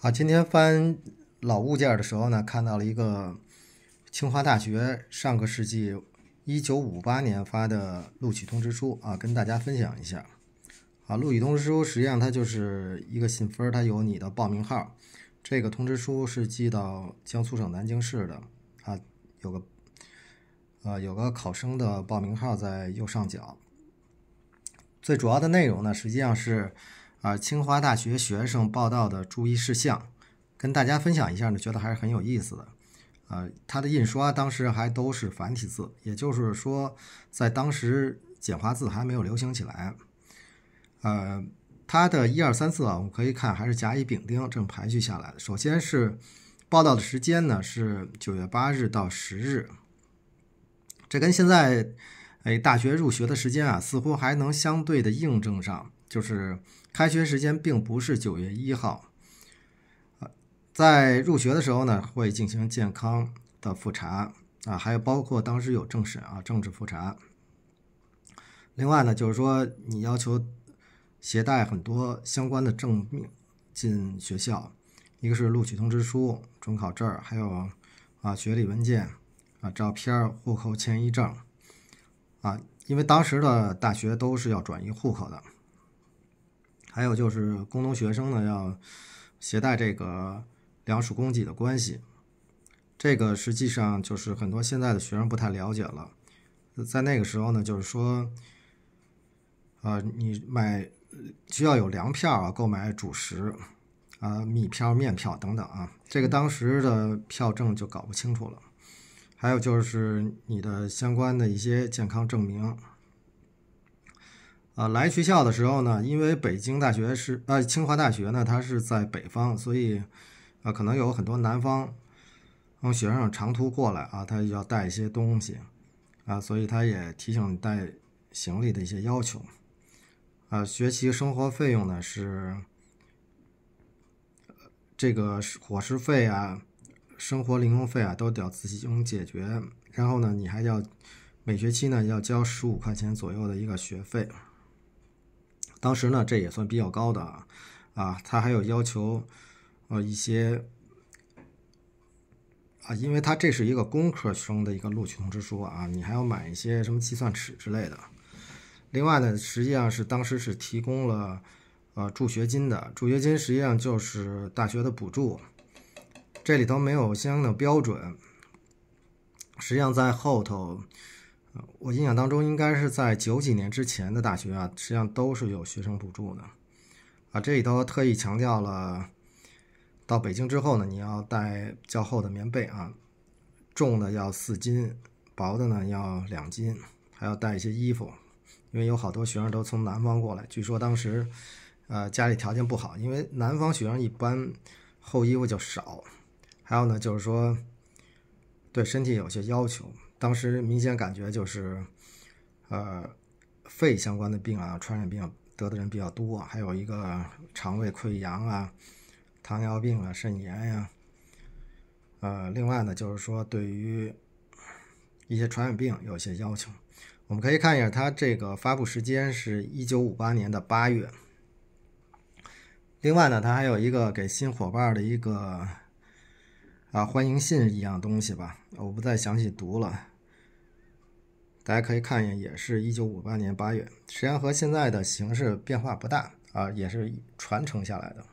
啊，今天翻老物件的时候呢，看到了一个清华大学上个世纪一九五八年发的录取通知书啊，跟大家分享一下。啊，录取通知书实际上它就是一个信封它有你的报名号。这个通知书是寄到江苏省南京市的啊，有个呃有个考生的报名号在右上角。最主要的内容呢，实际上是。啊，清华大学学生报道的注意事项，跟大家分享一下呢，觉得还是很有意思的。呃，它的印刷当时还都是繁体字，也就是说，在当时简化字还没有流行起来。呃，它的一二三四啊，我们可以看还是甲乙丙丁这么排序下来的。首先是报道的时间呢，是九月八日到十日，这跟现在哎大学入学的时间啊，似乎还能相对的印证上。就是开学时间并不是九月一号，在入学的时候呢，会进行健康的复查啊，还有包括当时有政审啊，政治复查。另外呢，就是说你要求携带很多相关的证明进学校，一个是录取通知书、准考证还有啊学历文件啊、照片、户口迁移证啊，因为当时的大学都是要转移户口的。还有就是工农学生呢，要携带这个粮食供给的关系，这个实际上就是很多现在的学生不太了解了。在那个时候呢，就是说，呃，你买需要有粮票啊，购买主食，啊，米票、面票等等啊，这个当时的票证就搞不清楚了。还有就是你的相关的一些健康证明。啊，来学校的时候呢，因为北京大学是啊，清华大学呢，它是在北方，所以啊，可能有很多南方，学生长途过来啊，他要带一些东西啊，所以他也提醒带行李的一些要求啊。学习生活费用呢是，这个伙食费啊，生活零用费啊，都得要自行解决。然后呢，你还要每学期呢要交十五块钱左右的一个学费。当时呢，这也算比较高的啊，啊，他还有要求，呃，一些，啊，因为他这是一个工科生的一个录取通知书啊，你还要买一些什么计算尺之类的。另外呢，实际上是当时是提供了，呃，助学金的，助学金实际上就是大学的补助，这里头没有相应的标准，实际上在后头。我印象当中，应该是在九几年之前的大学啊，实际上都是有学生补助的，啊，这里头特意强调了，到北京之后呢，你要带较厚的棉被啊，重的要四斤，薄的呢要两斤，还要带一些衣服，因为有好多学生都从南方过来，据说当时，呃，家里条件不好，因为南方学生一般厚衣服就少，还有呢，就是说对身体有些要求。当时明显感觉就是，呃，肺相关的病啊，传染病得的人比较多，还有一个肠胃溃疡啊，糖尿病啊，肾炎呀，呃，另外呢，就是说对于一些传染病有些要求，我们可以看一下它这个发布时间是一九五八年的八月。另外呢，它还有一个给新伙伴的一个啊欢迎信一样东西吧，我不再详细读了。大家可以看一眼，也是一九五八年八月，实际上和现在的形势变化不大啊，也是传承下来的。